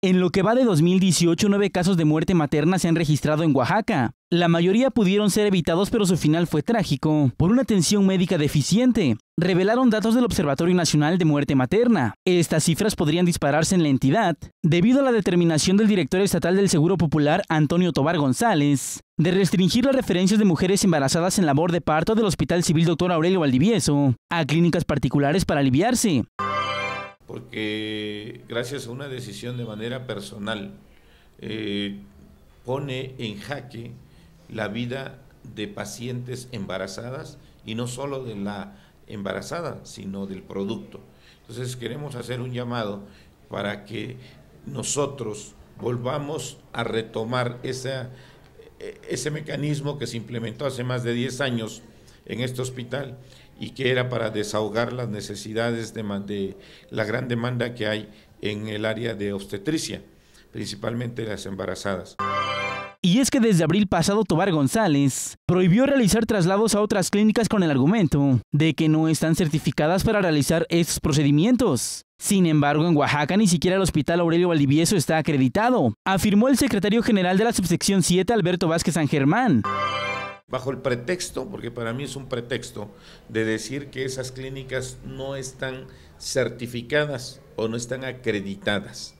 En lo que va de 2018, nueve casos de muerte materna se han registrado en Oaxaca. La mayoría pudieron ser evitados, pero su final fue trágico, por una atención médica deficiente. Revelaron datos del Observatorio Nacional de Muerte Materna. Estas cifras podrían dispararse en la entidad, debido a la determinación del director estatal del Seguro Popular, Antonio Tobar González, de restringir las referencias de mujeres embarazadas en labor de parto del Hospital Civil Dr. Aurelio Valdivieso a clínicas particulares para aliviarse porque gracias a una decisión de manera personal eh, pone en jaque la vida de pacientes embarazadas y no solo de la embarazada, sino del producto. Entonces queremos hacer un llamado para que nosotros volvamos a retomar esa, e, ese mecanismo que se implementó hace más de 10 años en este hospital y que era para desahogar las necesidades de, la gran demanda que hay en el área de obstetricia, principalmente las embarazadas. Y es que desde abril pasado Tobar González prohibió realizar traslados a otras clínicas con el argumento de que no están certificadas para realizar estos procedimientos. Sin embargo, en Oaxaca ni siquiera el Hospital Aurelio Valdivieso está acreditado, afirmó el secretario general de la subsección 7 Alberto Vázquez San Germán bajo el pretexto, porque para mí es un pretexto, de decir que esas clínicas no están certificadas o no están acreditadas.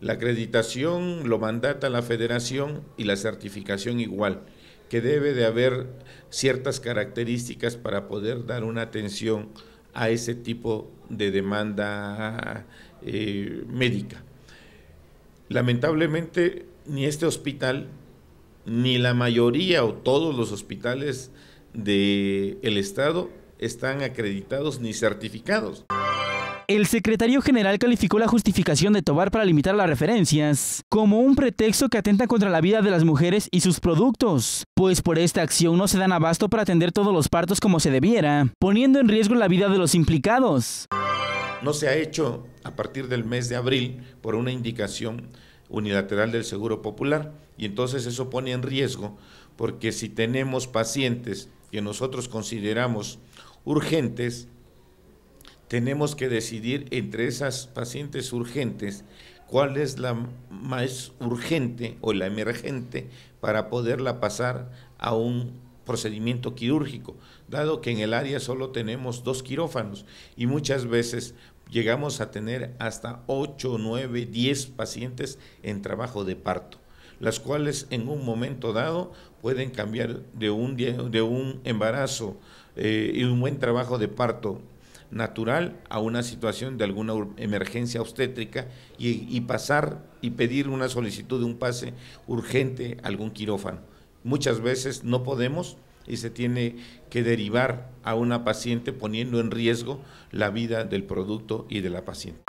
La acreditación lo mandata la federación y la certificación igual, que debe de haber ciertas características para poder dar una atención a ese tipo de demanda eh, médica. Lamentablemente, ni este hospital ni la mayoría o todos los hospitales del el Estado están acreditados ni certificados. El secretario general calificó la justificación de Tobar para limitar las referencias como un pretexto que atenta contra la vida de las mujeres y sus productos, pues por esta acción no se dan abasto para atender todos los partos como se debiera, poniendo en riesgo la vida de los implicados. No se ha hecho a partir del mes de abril por una indicación unilateral del Seguro Popular. Y entonces eso pone en riesgo porque si tenemos pacientes que nosotros consideramos urgentes, tenemos que decidir entre esas pacientes urgentes cuál es la más urgente o la emergente para poderla pasar a un procedimiento quirúrgico, dado que en el área solo tenemos dos quirófanos y muchas veces llegamos a tener hasta 8, 9, 10 pacientes en trabajo de parto, las cuales en un momento dado pueden cambiar de un, de un embarazo eh, y un buen trabajo de parto natural a una situación de alguna emergencia obstétrica y, y, pasar y pedir una solicitud de un pase urgente a algún quirófano. Muchas veces no podemos y se tiene que derivar a una paciente poniendo en riesgo la vida del producto y de la paciente.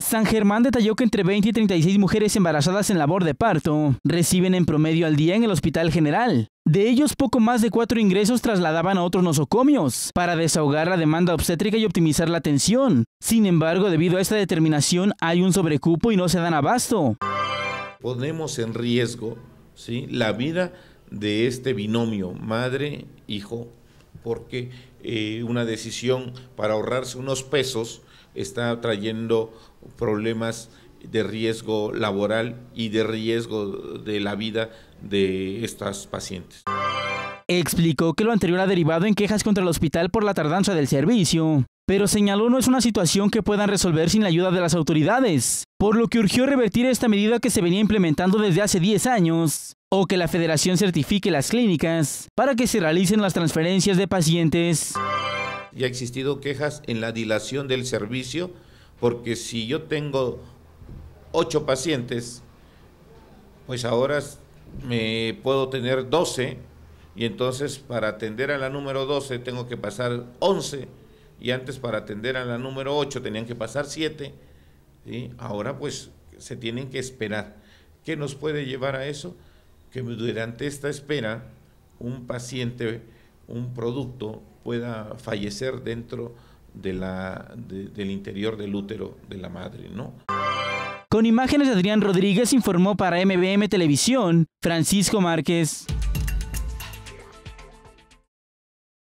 San Germán detalló que entre 20 y 36 mujeres embarazadas en labor de parto reciben en promedio al día en el Hospital General. De ellos, poco más de cuatro ingresos trasladaban a otros nosocomios para desahogar la demanda obstétrica y optimizar la atención. Sin embargo, debido a esta determinación, hay un sobrecupo y no se dan abasto. Ponemos en riesgo ¿sí? la vida de este binomio madre-hijo, porque eh, una decisión para ahorrarse unos pesos está trayendo problemas de riesgo laboral y de riesgo de la vida de estas pacientes. Explicó que lo anterior ha derivado en quejas contra el hospital por la tardanza del servicio pero señaló no es una situación que puedan resolver sin la ayuda de las autoridades, por lo que urgió revertir esta medida que se venía implementando desde hace 10 años, o que la federación certifique las clínicas para que se realicen las transferencias de pacientes. Ya ha existido quejas en la dilación del servicio, porque si yo tengo 8 pacientes, pues ahora me puedo tener 12 y entonces para atender a la número 12 tengo que pasar 11 y antes para atender a la número 8 tenían que pasar 7, ahora pues se tienen que esperar. ¿Qué nos puede llevar a eso? Que durante esta espera un paciente, un producto pueda fallecer dentro de la, del interior del útero de la madre, ¿no? Con imágenes de Adrián Rodríguez informó para MBM Televisión Francisco Márquez.